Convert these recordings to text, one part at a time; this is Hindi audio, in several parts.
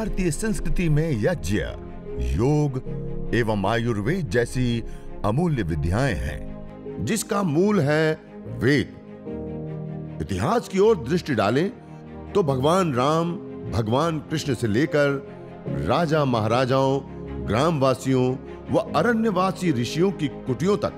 भारतीय संस्कृति में यज्ञ योग एवं आयुर्वेद जैसी अमूल्य विद्याएं हैं जिसका मूल है वेद इतिहास की ओर दृष्टि डालें तो भगवान राम भगवान कृष्ण से लेकर राजा महाराजाओं ग्रामवासियों व अरण्यवासी ऋषियों की कुटियों तक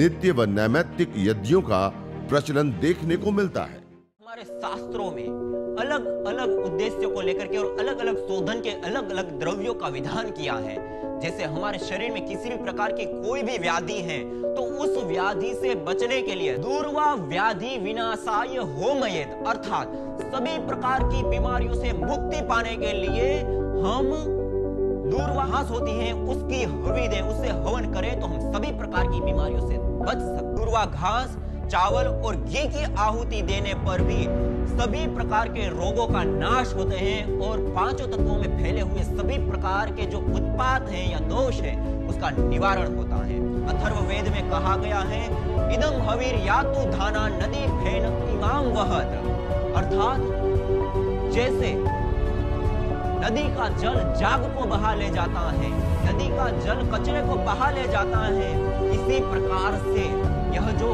नित्य व नैमित्तिक यज्ञों का प्रचलन देखने को मिलता है हमारे शास्त्रों में अलग अलग उद्देश्यों को लेकर के और अलग अलग शोधन के अलग अलग द्रव्यों का विधान किया है जैसे हमारे शरीर में किसी भी प्रकार की कोई भी व्याधि है तो उस व्याधि से बचने के लिए दूरवा व्याधि विनाशाय होमयेत अर्थात सभी प्रकार की बीमारियों से मुक्ति पाने के लिए हम दूरवास होती है उसकी हवि दे उससे हवन करें तो हम सभी प्रकार की बीमारियों से बच सकते दूरवा घास चावल और घी की आहुति देने पर भी सभी प्रकार के रोगों का नाश होते हैं और पांचों तत्वों में फैले हुए सभी प्रकार के जो उत्पाद हैं या दोष हैं उसका निवारण होता है अथर्ववेद में कहा गया है इदम हवीर यातु धाना नदी फेन इमाम वहत अर्थात जैसे नदी का जल जाग को बहा ले जाता है नदी का जल कचरे को बहा ले जाता है इसी प्रकार से यह जो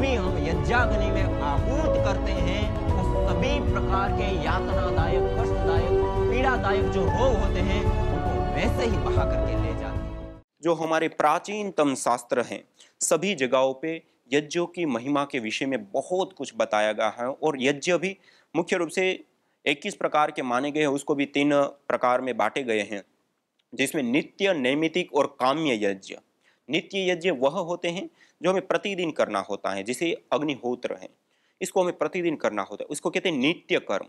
भी हम यज्ञाग्नि में आहूत करते हैं उस तो सभी प्रकार के यातनादायक कष्टदायक पीड़ादायक जो रोग होते हैं उनको वैसे ही बहा करके ले जाते हैं जो हमारे प्राचीनतम शास्त्र हैं सभी जगहों पे यज्ञों की महिमा के विषय में बहुत कुछ बताया गया है और यज्ञ भी मुख्य रूप से 21 प्रकार के माने गए हैं उसको भी तीन प्रकार में बांटे गए हैं जिसमें नित्य नैमितिक और काम्य यज्ञ नित्य यज्ञ वह होते हैं जो हमें प्रतिदिन करना होता है जिसे अग्निहोत्र है इसको हमें प्रतिदिन करना होता है उसको कहते हैं नित्य कर्म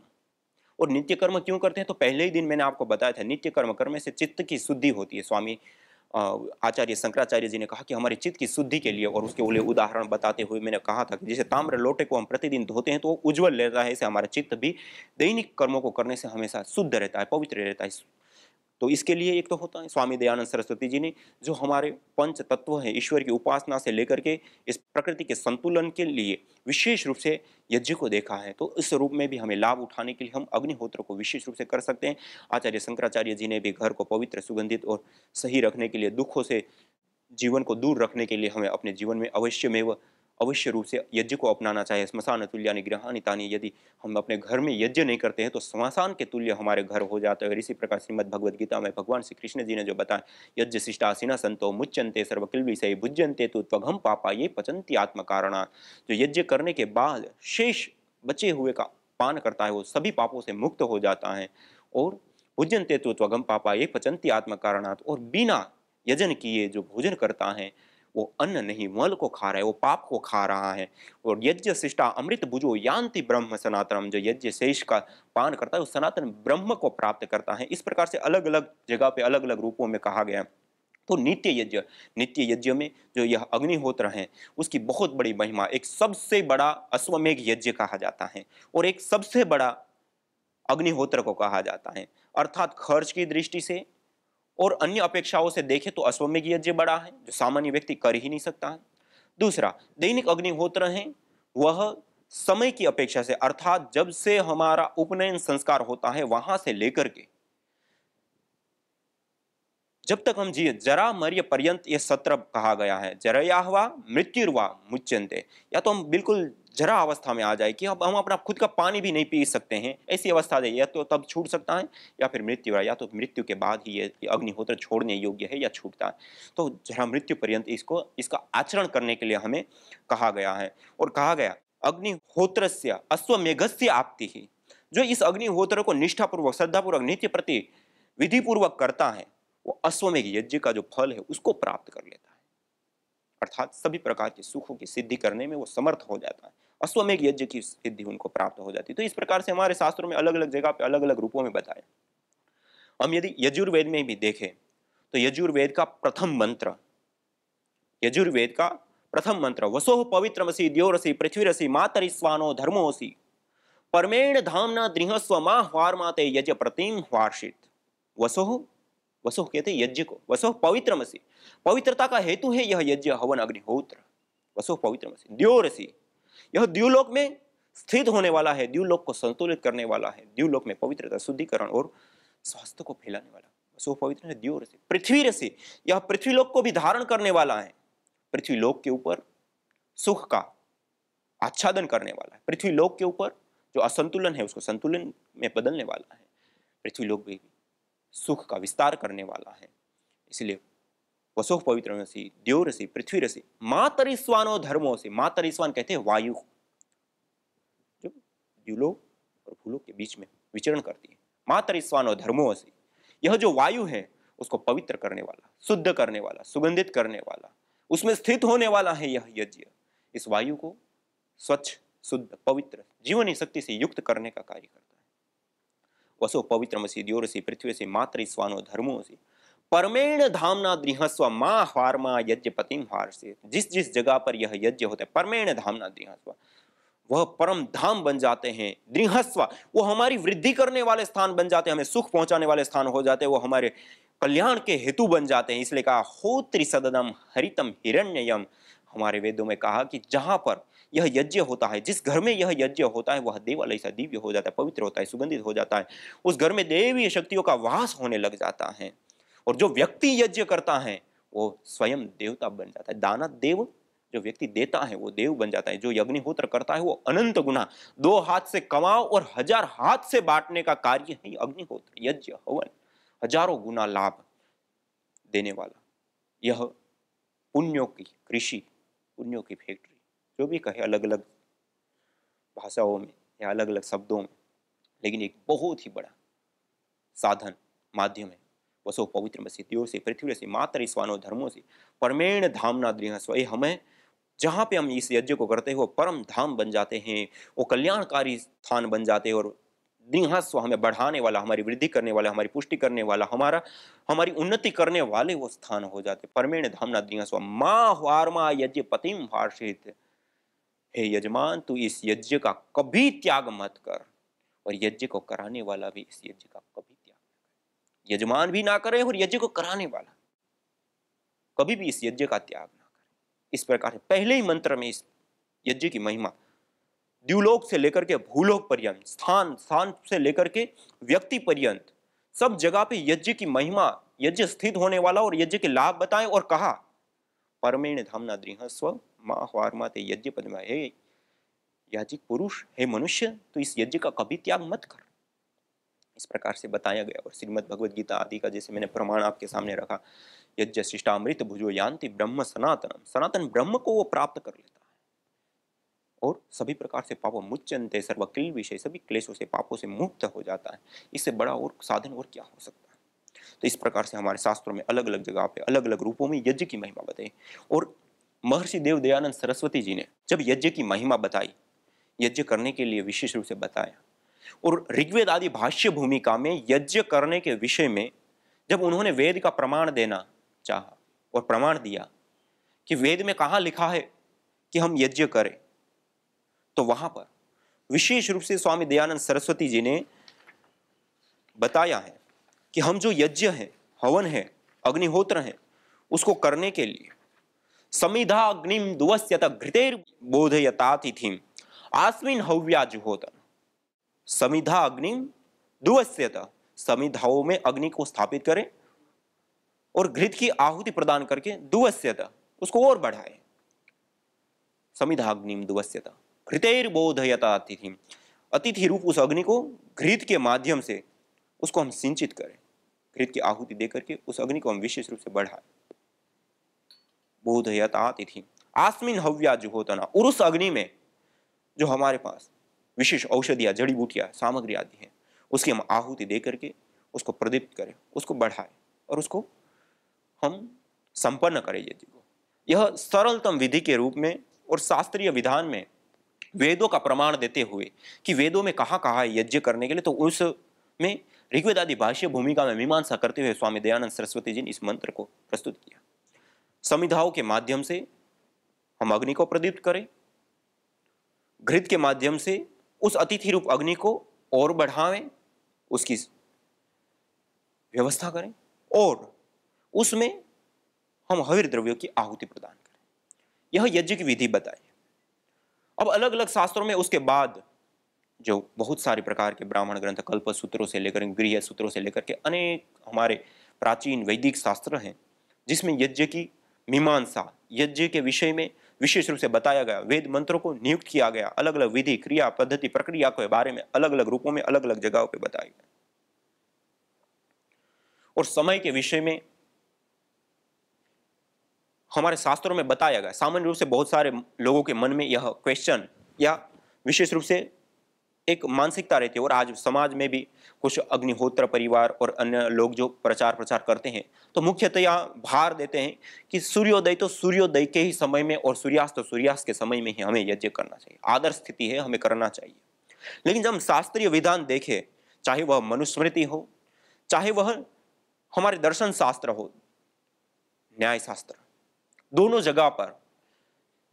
और नित्य कर्म क्यों करते हैं तो पहले ही दिन मैंने आपको बताया था नित्य कर्म करने से चित्त की शुद्धि होती है स्वामी आचार्य शंकराचार्य जी ने कहा कि हमारे चित्त की शुद्धि के लिए और उसके लिए उदाहरण बताते हुए मैंने कहा था कि जैसे ताम्र लोटे को हम प्रतिदिन धोते हैं तो वो उज्जवल रहता है इसे हमारा चित्त भी दैनिक कर्मों को करने से हमेशा शुद्ध रहता है पवित्र रहता है तो इसके लिए एक तो होता है स्वामी दयानंद सरस्वती जी ने जो हमारे पंच तत्व हैं ईश्वर की उपासना से लेकर के इस प्रकृति के संतुलन के लिए विशेष रूप से यज्ञ को देखा है तो इस रूप में भी हमें लाभ उठाने के लिए हम अग्निहोत्र को विशेष रूप से कर सकते हैं आचार्य शंकराचार्य जी ने भी घर को पवित्र सुगंधित और सही रखने के लिए दुखों से जीवन को दूर रखने के लिए हमें अपने जीवन में अवश्य में अवश्य रूप से यज्ञ को अपनाना चाहिए स्मशान तुल्य निग्रहानी तानी यदि हम अपने घर में यज्ञ नहीं करते हैं तो स्मशान के तुल्य हमारे घर हो जाते हैं इसी प्रकार श्रीमद भगवद गीता में भगवान श्री कृष्ण जी ने जो बताया यज्ञ शिष्टासीना संतो मुच्यंते सर्वकिल विषय भुज्यंते तो त्वघम पापा ये पचंती आत्म कारणा जो यज्ञ करने के बाद शेष बचे हुए का पान करता है वो सभी पापों से मुक्त हो जाता है और भुजन तेतु त्वघम पापा ये पचंती आत्म कारणात् और बिना यजन किए जो भोजन करता है वो अन्न नहीं मल को खा रहा है वो पाप को खा रहा है और यज्ञ शिष्टा अमृत बुजो यान्ति ब्रह्म सनातनम जो यज्ञ शेष का पान करता है वो सनातन ब्रह्म को प्राप्त करता है इस प्रकार से अलग अलग जगह पे अलग अलग रूपों में कहा गया तो नित्य यज्ञ नित्य यज्ञ में जो यह अग्निहोत्र है उसकी बहुत बड़ी महिमा एक सबसे बड़ा अश्वमेघ यज्ञ कहा जाता है और एक सबसे बड़ा अग्निहोत्र को कहा जाता है अर्थात खर्च की दृष्टि से और अन्य अपेक्षाओं से देखें तो अश्वमेघ यज्ञ बड़ा है जो सामान्य व्यक्ति कर ही नहीं सकता है दूसरा दैनिक अग्निहोत्र है वह समय की अपेक्षा से अर्थात जब से हमारा उपनयन संस्कार होता है वहां से लेकर के जब तक हम जिए जरा मर्य पर्यंत यह सत्र कहा गया है जरया हुआ मृत्युर्वा मुच्यंते या तो हम बिल्कुल जरा अवस्था में आ जाए कि अब हम अपना खुद का पानी भी नहीं पी सकते हैं ऐसी अवस्था आ या तो तब छूट सकता है या फिर मृत्यु या तो मृत्यु के बाद ही ये अग्निहोत्र छोड़ने योग्य है या छूटता है तो जरा मृत्यु पर्यंत इसको इसका आचरण करने के लिए हमें कहा गया है और कहा गया अग्निहोत्र से अश्वमेघ से आपती ही जो इस अग्निहोत्र को निष्ठापूर्वक श्रद्धापूर्वक नित्य प्रति विधिपूर्वक करता है वो अश्वमेघ यज्ञ का जो फल है उसको प्राप्त कर लेता है अर्थात सभी प्रकार के सुखों की सिद्धि करने में वो समर्थ हो जाता है अश्वमेघ यज्ञ की सिद्धि उनको प्राप्त हो जाती है तो इस प्रकार से हमारे शास्त्रों में अलग अलग जगह पे अलग अलग रूपों में बताया हम यदि यजुर्वेद में भी देखें तो यजुर्वेद का प्रथम मंत्र यजुर्वेद का प्रथम मंत्र वसो पवित्र पवित्रमसी द्योरसी रसी मातरी स्वानो धर्मोसी परमेण धामना दृहस्व माह माते यज प्रतिम वार्षित वसो वसुह कहते यज्ञ को वसुह पवित्र मसी पवित्रता का हेतु है यह यज्ञ हवन अग्निहोत्र वसुह पवित्र मसी द्योरसी यह द्यूलोक में स्थित होने वाला है द्यूलोक को संतुलित करने वाला है द्यूलोक में पवित्रता शुद्धिकरण और स्वास्थ्य को फैलाने वाला वसुह पवित्र है द्योरसी पृथ्वी रसी यह पृथ्वीलोक को भी धारण करने वाला है पृथ्वीलोक के ऊपर सुख का आच्छादन करने वाला है पृथ्वीलोक के ऊपर जो असंतुलन है उसको संतुलन में बदलने वाला है पृथ्वीलोक भी सुख का विस्तार करने वाला है इसलिए वसो पवित्र रसी देव रसी पृथ्वी रसी मातरिस्वानो धर्मो से मातरिस्वान कहते हैं वायु जो द्यूलोक और भूलोक के बीच में विचरण करती है मातरिस्वानो धर्मो से यह जो वायु है उसको पवित्र करने वाला शुद्ध करने वाला सुगंधित करने वाला उसमें स्थित होने वाला है यह यज्ञ इस वायु को स्वच्छ शुद्ध पवित्र जीवनी शक्ति से युक्त करने का कार्य करता વસો પવિત્રમસી દિયોરસી પૃથ્વીસી માતૃસ્વાનો ધર્મોસી परमेण धामना द्रिहस्व माँ हारमा यज्ञ पतिम हारसे जिस जिस जगह पर यह यज्ञ होता है परमेण धामना दृहस्व वह परम धाम बन जाते हैं दृहस्व वो हमारी वृद्धि करने वाले स्थान बन जाते हैं हमें सुख पहुंचाने वाले स्थान हो जाते हैं वो हमारे कल्याण के हेतु बन जाते हैं इसलिए कहा हो त्रिसदनम हरितम हिरण्ययम हमारे वेदों में कहा कि जहां पर यह यज्ञ होता है जिस घर में यह यज्ञ होता है वह देवालय सा दिव्य हो जाता है पवित्र होता है सुगंधित हो जाता है उस घर में देवीय शक्तियों का वास होने लग जाता है और जो व्यक्ति यज्ञ करता है वो स्वयं देवता बन जाता है दाना देव जो व्यक्ति देता है वो देव बन जाता है जो अग्निहोत्र करता है वो अनंत गुना दो हाथ से कमाओ और हजार हाथ से बांटने का कार्य है अग्निहोत्र यज्ञ हवन हजारों गुना लाभ देने वाला यह पुण्यों की कृषि पुण्यों की फैक्ट्री जो भी कहे अलग अलग भाषाओं में या अलग अलग शब्दों में लेकिन एक बहुत ही बड़ा साधन माध्यम है वसो पवित्र सिद्धियों से पृथ्वी से मात्र ईश्वानों धर्मों से परमेण धामना दृह स्व हमें जहाँ पे हम इस यज्ञ को करते हैं वो परम धाम बन जाते हैं वो कल्याणकारी स्थान बन जाते हैं और दृहस्व हमें बढ़ाने वाला हमारी वृद्धि करने वाला हमारी पुष्टि करने वाला हमारा हमारी उन्नति करने वाले वो स्थान हो जाते परमेण धामना दृहस्व माँ वारमा यज्ञ पतिम वार्षित हे यजमान तू इस यज्ञ का कभी त्याग मत कर और यज्ञ को कराने वाला भी इस यज्ञ का कभी त्याग यजमान भी ना करे और यज्ञ को कराने वाला कभी भी इस यज्ञ का त्याग ना करे इस प्रकार पहले ही मंत्र में इस यज्ञ की महिमा द्यूलोक से लेकर के भूलोक पर्यंत स्थान स्थान से लेकर के व्यक्ति पर्यंत सब जगह पे यज्ञ की महिमा यज्ञ स्थित होने वाला और यज्ञ के लाभ बताएं और कहा परमेण धामना दृह स्व मा माते यज्ञ पद में हे याजिक पुरुष हे मनुष्य तो इस यज्ञ का कभी त्याग मत कर इस प्रकार से बताया गया और श्रीमद भगवद गीता आदि का जैसे मैंने प्रमाण आपके सामने रखा यज्ञ शिष्टामृत भुजो यान्ति ब्रह्म सनातनम सनातन ब्रह्म को वो प्राप्त कर लेता है और सभी प्रकार से पापों मुच्चनते किल विषय सभी क्लेशों से पापों से मुक्त हो जाता है इससे बड़ा और साधन और क्या हो सकता है तो इस प्रकार से हमारे शास्त्रों में अलग अलग जगह पे अलग अलग रूपों में यज्ञ की महिमा बताई और महर्षि देव दयानंद सरस्वती जी ने जब यज्ञ की महिमा बताई यज्ञ करने के लिए विशेष रूप से बताया और ऋग्वेद आदि भाष्य भूमिका में यज्ञ करने के विषय में जब उन्होंने वेद का प्रमाण देना चाहा और प्रमाण दिया कि वेद में कहा लिखा है कि हम यज्ञ करें तो वहां पर विशेष रूप से स्वामी दयानंद सरस्वती जी ने बताया है कि हम जो यज्ञ है हवन है अग्निहोत्र है उसको करने के लिए समिधा अग्निम दुवस्यत घृतेर बोधयता तिथि आस्मिन हव्या जुहोत समिधा अग्निम दुवस्यत समिधाओं में अग्नि को स्थापित करें और घृत की आहुति प्रदान करके दुवस्यत उसको और बढ़ाए समिधाग्निम दुवस्यत घृतेर बोधयता अतिथि अतिथि रूप उस अग्नि को घृत के माध्यम से उसको हम सिंचित करें घृत की आहुति देकर के उस अग्नि को हम विशेष रूप से बढ़ाएं बोधयता तिथि आस्मिन हव्या जुहोतना उरुस अग्नि में जो हमारे पास विशेष औषधियाँ जड़ी बूटियाँ सामग्री आदि हैं उसकी हम आहुति दे करके उसको प्रदीप्त करें उसको बढ़ाएं और उसको हम संपन्न करें यज्ञ को यह सरलतम विधि के रूप में और शास्त्रीय विधान में वेदों का प्रमाण देते हुए कि वेदों में कहाँ कहाँ है यज्ञ करने के लिए तो उस में ऋग्वेदादि भाष्य भूमिका में मीमांसा करते हुए स्वामी दयानंद सरस्वती जी ने इस मंत्र को प्रस्तुत किया संविधाओं के माध्यम से हम अग्नि को प्रदीप्त करें घृत के माध्यम से उस अतिथि रूप अग्नि को और बढ़ावें उसकी व्यवस्था करें और उसमें हम हविर द्रव्यों की आहुति प्रदान करें यह यज्ञ की विधि बताई अब अलग अलग शास्त्रों में उसके बाद जो बहुत सारे प्रकार के ब्राह्मण ग्रंथ कल्प सूत्रों से लेकर गृह सूत्रों से लेकर के अनेक हमारे प्राचीन वैदिक शास्त्र हैं जिसमें यज्ञ की मीमांसा यज्ञ के विषय में विशेष रूप से बताया गया वेद मंत्रों को नियुक्त किया गया अलग अलग विधि क्रिया पद्धति प्रक्रिया के बारे में अलग अलग रूपों में अलग अलग जगहों पर बताया गया और समय के विषय में हमारे शास्त्रों में बताया गया सामान्य रूप से बहुत सारे लोगों के मन में यह क्वेश्चन या विशेष रूप से एक मानसिकता रहती है और आज समाज में भी कुछ अग्निहोत्र परिवार और अन्य लोग जो प्रचार प्रचार करते हैं तो मुख्यतया भार देते हैं कि सूर्योदय तो सूर्योदय के ही समय में और सूर्यास्त तो सूर्यास्त के समय में ही हमें यज्ञ करना चाहिए आदर्श स्थिति है हमें करना चाहिए लेकिन जब हम शास्त्रीय विधान देखें चाहे वह मनुस्मृति हो चाहे वह हमारे दर्शन शास्त्र हो न्याय शास्त्र दोनों जगह पर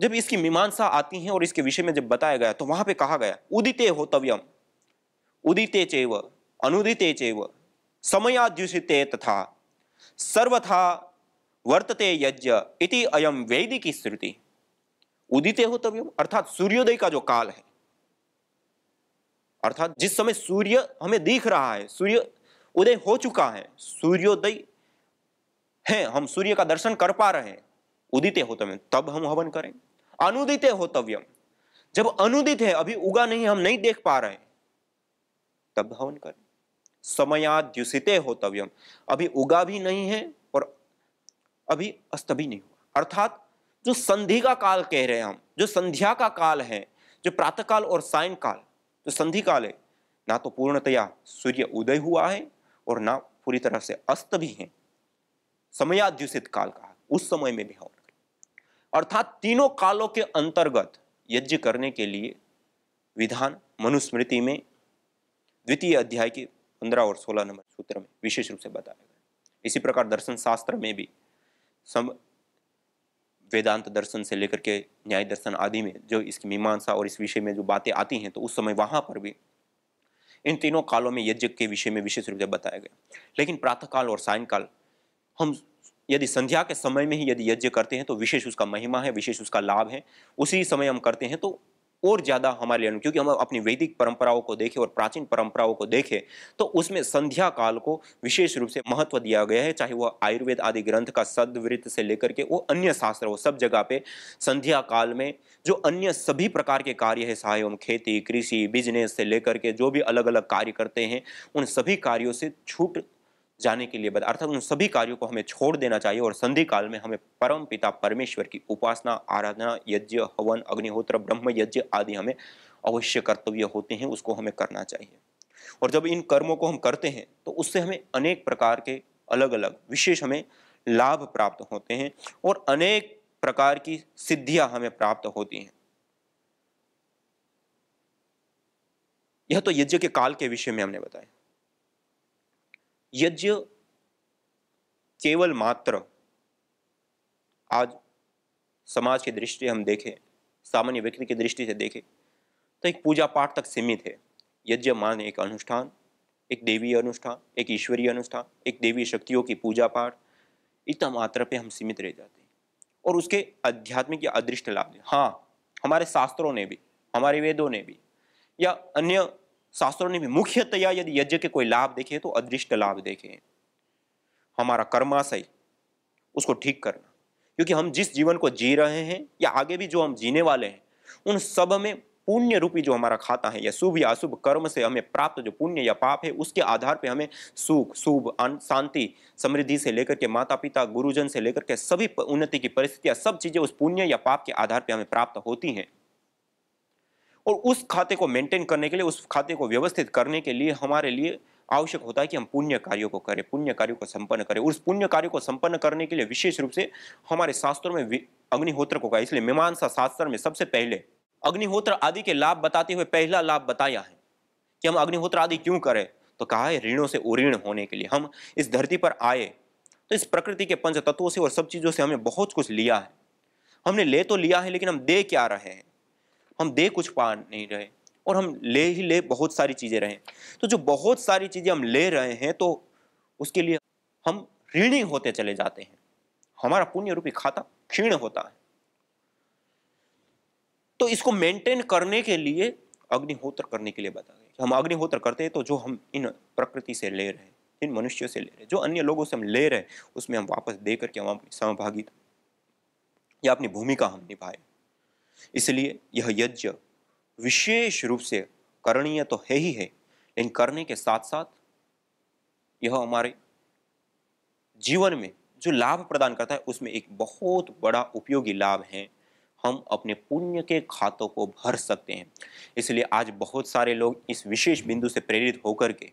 जब इसकी मीमांसा आती है और इसके विषय में जब बताया गया तो वहां पे कहा गया उदिते होतव्यम उदिते चेव अनुदिते चेव समयाद्युषिते तथा सर्वथा वर्तते यज्ञ इति अयम वैदिक श्रुति उदिते होतव्यम अर्थात सूर्योदय का जो काल है अर्थात जिस समय सूर्य हमें दिख रहा है सूर्य उदय हो चुका है सूर्योदय है हम सूर्य का दर्शन कर पा रहे हैं उदिते होते में तब हम हवन करें अनुदित होतव्यम जब अनुदित है अभी उगा नहीं हम नहीं देख पा रहे तब हवन कर समयाद्युषित होतव्यम अभी उगा भी नहीं है और अभी अस्त भी नहीं हुआ अर्थात जो संधि का काल कह रहे हैं हम जो संध्या का काल है जो प्रातःकाल और सायंकाल जो संधि काल है ना तो पूर्णतया सूर्य उदय हुआ है और ना पूरी तरह से अस्त भी है समयाद्युषित काल का उस समय में भी हवन अर्थात तीनों कालों के अंतर्गत यज्ञ करने के लिए विधान मनुस्मृति में द्वितीय अध्याय के पंद्रह और सोलह नंबर सूत्र में विशेष रूप से बताया गया इसी प्रकार दर्शन शास्त्र में भी सम वेदांत दर्शन से लेकर के न्याय दर्शन आदि में जो इसकी मीमांसा और इस विषय में जो बातें आती हैं तो उस समय वहाँ पर भी इन तीनों कालों में यज्ञ के विषय में विशेष रूप से बताया गया लेकिन प्रातःकाल और सायंकाल हम यदि संध्या के समय में ही यदि यज्ञ करते हैं तो विशेष उसका महिमा है विशेष उसका लाभ है उसी समय हम करते हैं तो और ज़्यादा हमारे लिए क्योंकि हम अपनी वैदिक परंपराओं को देखें और प्राचीन परंपराओं को देखें तो उसमें संध्या काल को विशेष रूप से महत्व दिया गया है चाहे वह आयुर्वेद आदि ग्रंथ का सदवृत्त से लेकर के वो अन्य शास्त्र हो सब जगह पे संध्या काल में जो अन्य सभी प्रकार के कार्य है चाहे हम खेती कृषि बिजनेस से लेकर के जो भी अलग अलग कार्य करते हैं उन सभी कार्यों से छूट जाने के लिए बता अर्थात उन सभी कार्यों को हमें छोड़ देना चाहिए और संधि काल में हमें परम पिता परमेश्वर की उपासना आराधना यज्ञ हवन अग्निहोत्र ब्रह्म यज्ञ आदि हमें अवश्य कर्तव्य होते हैं उसको हमें करना चाहिए और जब इन कर्मों को हम करते हैं तो उससे हमें अनेक प्रकार के अलग अलग विशेष हमें लाभ प्राप्त होते हैं और अनेक प्रकार की सिद्धियां हमें प्राप्त होती हैं यह तो यज्ञ के काल के विषय में हमने बताया यज्ञ केवल मात्र आज समाज की दृष्टि हम देखें सामान्य व्यक्ति की दृष्टि से देखें तो एक पूजा पाठ तक सीमित है यज्ञ मान एक अनुष्ठान एक देवी अनुष्ठान एक ईश्वरीय अनुष्ठान एक देवी शक्तियों की पूजा पाठ इतना मात्र पे हम सीमित रह जाते हैं और उसके आध्यात्मिक या अदृष्ट लाभ हाँ हमारे शास्त्रों ने भी हमारे वेदों ने भी या अन्य शास्त्रों ने भी मुख्यतया यदि यज्ञ के कोई लाभ देखे तो अदृष्ट लाभ देखे हमारा कर्माशय उसको ठीक करना क्योंकि हम जिस जीवन को जी रहे हैं या आगे भी जो हम जीने वाले हैं उन सब में पुण्य रूपी जो हमारा खाता है या शुभ या अशुभ कर्म से हमें प्राप्त जो पुण्य या पाप है उसके आधार पर हमें सुख शुभ शांति समृद्धि से लेकर के माता पिता गुरुजन से लेकर के सभी उन्नति की परिस्थितियाँ सब चीज़ें उस पुण्य या पाप के आधार पर हमें प्राप्त होती हैं और उस खाते को मेंटेन करने के लिए उस खाते को व्यवस्थित करने के लिए हमारे लिए आवश्यक होता है कि हम पुण्य कार्यों को करें पुण्य कार्यों को संपन्न करें उस पुण्य कार्यों को संपन्न करने के लिए विशेष रूप से हमारे शास्त्रों में अग्निहोत्र को कहा इसलिए मीमांसा शास्त्र में सबसे पहले अग्निहोत्र आदि के लाभ बताते हुए पहला लाभ बताया है कि हम अग्निहोत्र आदि क्यों करें तो कहा है ऋणों से उऋण होने के लिए हम इस धरती पर आए तो इस प्रकृति के पंच तत्वों से और सब चीज़ों से हमें बहुत कुछ लिया है हमने ले तो लिया है लेकिन हम दे क्या रहे हैं हम दे कुछ पा नहीं रहे और हम ले ही ले बहुत सारी चीज़ें रहे तो जो बहुत सारी चीज़ें हम ले रहे हैं तो उसके लिए हम ऋणी होते चले जाते हैं हमारा पुण्य रूपी खाता क्षीण होता है तो इसको मेंटेन करने के लिए अग्निहोत्र करने के लिए बता गया कि हम अग्निहोत्र करते हैं तो जो हम इन प्रकृति से ले रहे हैं इन मनुष्यों से ले रहे हैं जो अन्य लोगों से हम ले रहे हैं उसमें हम वापस दे करके हम अपनी सहभागिता या अपनी भूमिका हम निभाए इसलिए यह यज्ञ विशेष रूप से करणीय तो है ही है लेकिन करने के साथ साथ यह हमारे जीवन में जो लाभ प्रदान करता है उसमें एक बहुत बड़ा उपयोगी लाभ है हम अपने पुण्य के खातों को भर सकते हैं इसलिए आज बहुत सारे लोग इस विशेष बिंदु से प्रेरित होकर के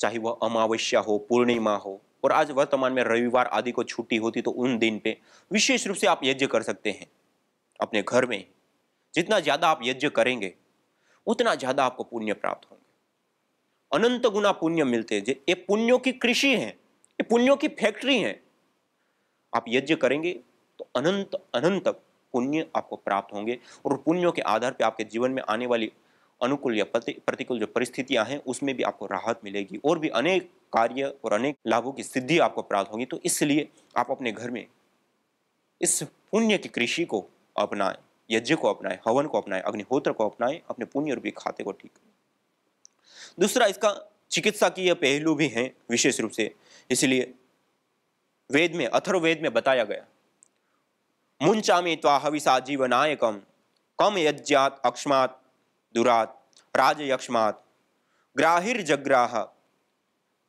चाहे वह अमावस्या हो पूर्णिमा हो और आज वर्तमान में रविवार आदि को छुट्टी होती तो उन दिन पे विशेष रूप से आप यज्ञ कर सकते हैं अपने घर में जितना ज़्यादा आप यज्ञ करेंगे उतना ज़्यादा आपको पुण्य प्राप्त होंगे अनंत गुना पुण्य मिलते हैं ये पुण्यों की कृषि है ये पुण्यों की फैक्ट्री है आप यज्ञ करेंगे तो अनंत अनंत पुण्य आपको प्राप्त होंगे और पुण्यों के आधार पर आपके जीवन में आने वाली अनुकूल या प्रतिकूल जो परिस्थितियां हैं उसमें भी आपको राहत मिलेगी और भी अनेक कार्य और अनेक लाभों की सिद्धि आपको प्राप्त होगी तो इसलिए आप अपने घर में इस पुण्य की कृषि को अपनाएं यज्ञ को अपनाएं हवन को अपनाएं अग्निहोत्र को अपनाएं अपने पुण्य रूपी खाते को ठीक दूसरा इसका चिकित्सा की यह पहलू भी है विशेष रूप से इसलिए वेद में अथर्ववेद में बताया गया मुंचा में त्वा हविषा जीवनायकम कम यज्ञात अक्षमात दुरात राजयक्षमात जग्राह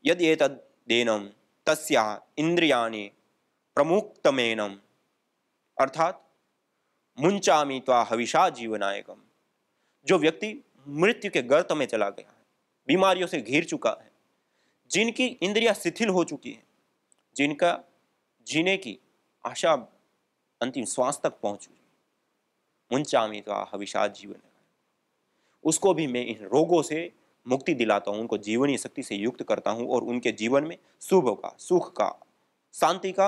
यदेतदेनम तस्या इंद्रिया प्रमुक्तमेनम अर्थात मुंचामी त्वा हविषा जीवनायकम जो व्यक्ति मृत्यु के गर्त में चला गया है बीमारियों से घिर चुका है जिनकी इंद्रिया शिथिल हो चुकी है जिनका जीने की आशा अंतिम श्वास तक पहुंच चुकी मुंचामी त्वा हविषा जीवन उसको भी मैं इन रोगों से मुक्ति दिलाता हूँ उनको जीवनी शक्ति से युक्त करता हूँ और उनके जीवन में शुभ का सुख का शांति का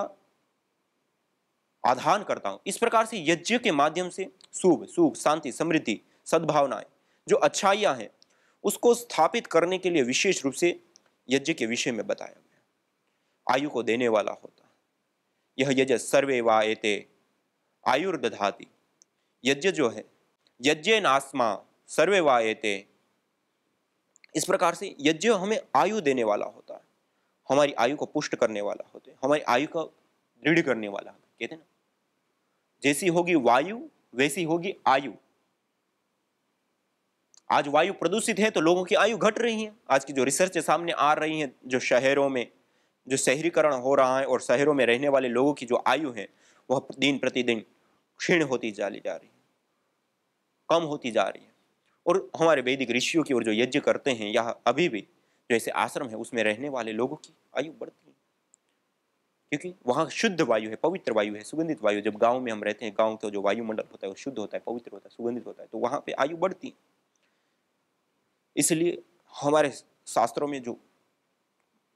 आधान करता हूँ इस प्रकार से यज्ञ के माध्यम से शुभ सुख शांति समृद्धि सद्भावनाएं जो अच्छाइयाँ हैं उसको स्थापित करने के लिए विशेष रूप से यज्ञ के विषय में बताया गया आयु को देने वाला होता यह यज्ञ सर्वे वा एते आयुर्दधाति यज्ञ जो है यज्ञ नास्मा सर्वे वा एते इस प्रकार से यज्ञ हमें आयु देने वाला होता है हमारी आयु को पुष्ट करने वाला होते हैं हमारी आयु का दृढ़ करने वाला कहते हैं ना जैसी होगी वायु वैसी होगी आयु आज वायु प्रदूषित है तो लोगों की आयु घट रही है आज की जो रिसर्च सामने आ रही है जो शहरों में जो शहरीकरण हो रहा है और शहरों में रहने वाले लोगों की जो आयु है वह दिन प्रतिदिन क्षीण होती जा जा रही है कम होती जा रही है और हमारे वैदिक ऋषियों की और जो यज्ञ करते हैं या अभी भी जो ऐसे आश्रम है उसमें रहने वाले लोगों की आयु बढ़ती है क्योंकि वहाँ शुद्ध वायु है पवित्र वायु है सुगंधित वायु जब गाँव में हम रहते हैं गाँव का जो वायुमंडल होता है वो शुद्ध होता है पवित्र होता है सुगंधित होता है तो वहाँ पर आयु बढ़ती है इसलिए हमारे शास्त्रों में जो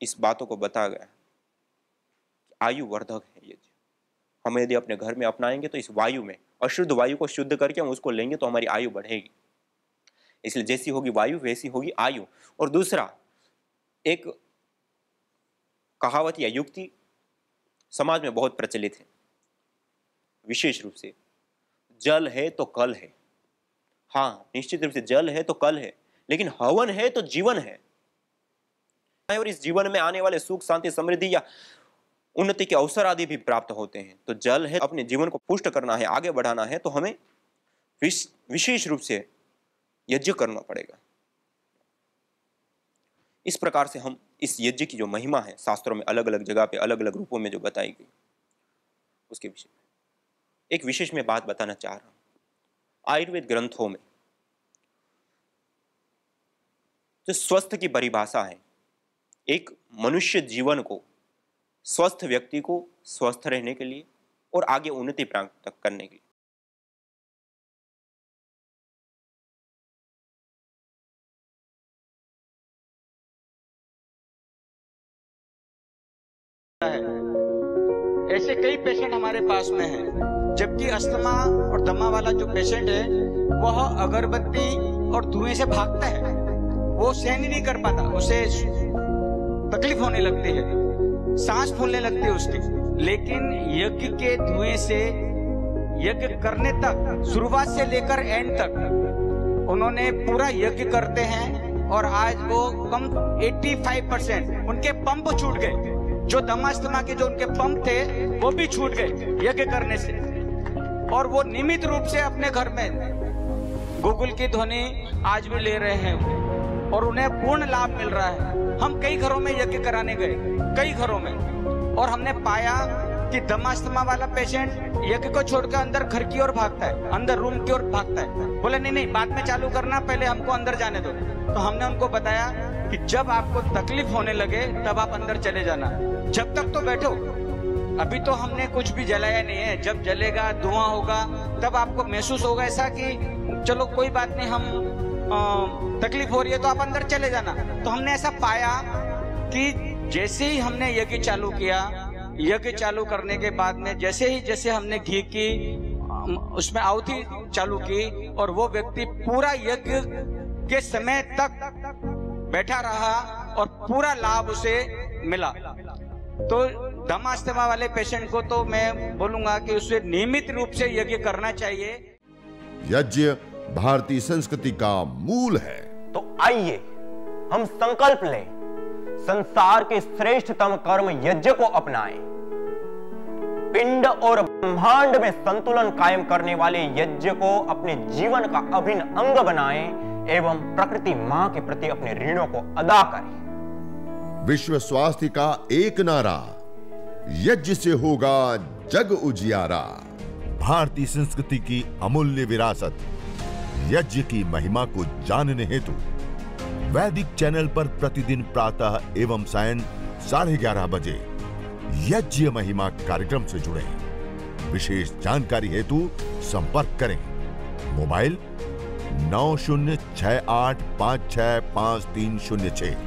इस बातों को बताया गया है आयु वर्धक है ये हम यदि अपने घर में अपनाएंगे तो इस वायु में अशुद्ध वायु को शुद्ध करके हम उसको लेंगे तो हमारी आयु बढ़ेगी इसलिए जैसी होगी वायु वैसी होगी आयु और दूसरा एक कहावत या युक्ति समाज में बहुत प्रचलित है विशेष रूप से जल है तो कल है हाँ निश्चित रूप से जल है तो कल है लेकिन हवन है तो जीवन है और इस जीवन में आने वाले सुख शांति समृद्धि या उन्नति के अवसर आदि भी प्राप्त होते हैं तो जल है अपने जीवन को पुष्ट करना है आगे बढ़ाना है तो हमें विशेष रूप से यज्ञ करना पड़ेगा इस प्रकार से हम इस यज्ञ की जो महिमा है शास्त्रों में अलग अलग जगह पे अलग अलग रूपों में जो बताई गई उसके विषय में एक विशेष मैं बात बताना चाह रहा हूं आयुर्वेद ग्रंथों में जो स्वस्थ की परिभाषा है एक मनुष्य जीवन को स्वस्थ व्यक्ति को स्वस्थ रहने के लिए और आगे उन्नति प्राप्त करने के लिए कई पेशेंट हमारे पास में हैं जबकि अस्थमा और दमा वाला जो पेशेंट है वह अगरबत्ती और धुएं से भागता है वो सहन नहीं कर पाता उसे तकलीफ होने लगती है सांस फूलने लगती है उसकी लेकिन यज्ञ के धुएं से यज्ञ करने तक शुरुआत से लेकर एंड तक उन्होंने पूरा यज्ञ करते हैं और आज वो कम 85 परसेंट उनके पंप छूट गए जो दमास्तमा के जो उनके पंप थे वो भी छूट गए यज्ञ करने से और वो नियमित रूप से अपने घर में गूगल की ध्वनि आज भी ले रहे हैं और उन्हें पूर्ण लाभ मिल रहा है हम कई घरों में यज्ञ कराने गए कई घरों में और हमने पाया कि दमास्तमा वाला पेशेंट यज्ञ को छोड़कर अंदर घर की ओर भागता है अंदर रूम की ओर भागता है बोले नहीं नहीं बाद में चालू करना पहले हमको अंदर जाने दो तो हमने उनको बताया कि जब आपको तकलीफ होने लगे तब आप अंदर चले जाना जब तक तो बैठो अभी तो हमने कुछ भी जलाया नहीं है जब जलेगा धुआं होगा तब आपको महसूस होगा ऐसा कि चलो कोई बात नहीं हम आ, तकलीफ हो रही है तो आप अंदर चले जाना तो हमने ऐसा पाया कि जैसे ही हमने यज्ञ चालू किया यज्ञ चालू करने के बाद में जैसे ही जैसे हमने घी की उसमें आउती चालू की और वो व्यक्ति पूरा यज्ञ के समय तक बैठा रहा और पूरा लाभ उसे मिला तो दमा अस्थमा वाले पेशेंट को तो मैं बोलूंगा कि उसे नियमित रूप से यज्ञ करना चाहिए यज्ञ भारतीय संस्कृति का मूल है तो आइए हम संकल्प लें संसार के श्रेष्ठतम कर्म यज्ञ को अपनाएं पिंड और ब्रह्मांड में संतुलन कायम करने वाले यज्ञ को अपने जीवन का अभिन्न अंग बनाएं एवं प्रकृति मां के प्रति अपने ऋणों को अदा करें विश्व स्वास्थ्य का एक नारा यज्ञ से होगा जग उजियारा भारतीय संस्कृति की अमूल्य विरासत यज्ञ की महिमा को जानने हेतु वैदिक चैनल पर प्रतिदिन प्रातः एवं सायं साढ़े ग्यारह बजे यज्ञ महिमा कार्यक्रम से जुड़े विशेष जानकारी हेतु संपर्क करें मोबाइल 7800 नौ शून्य छ आठ पाँच छ पाँच तीन शून्य छः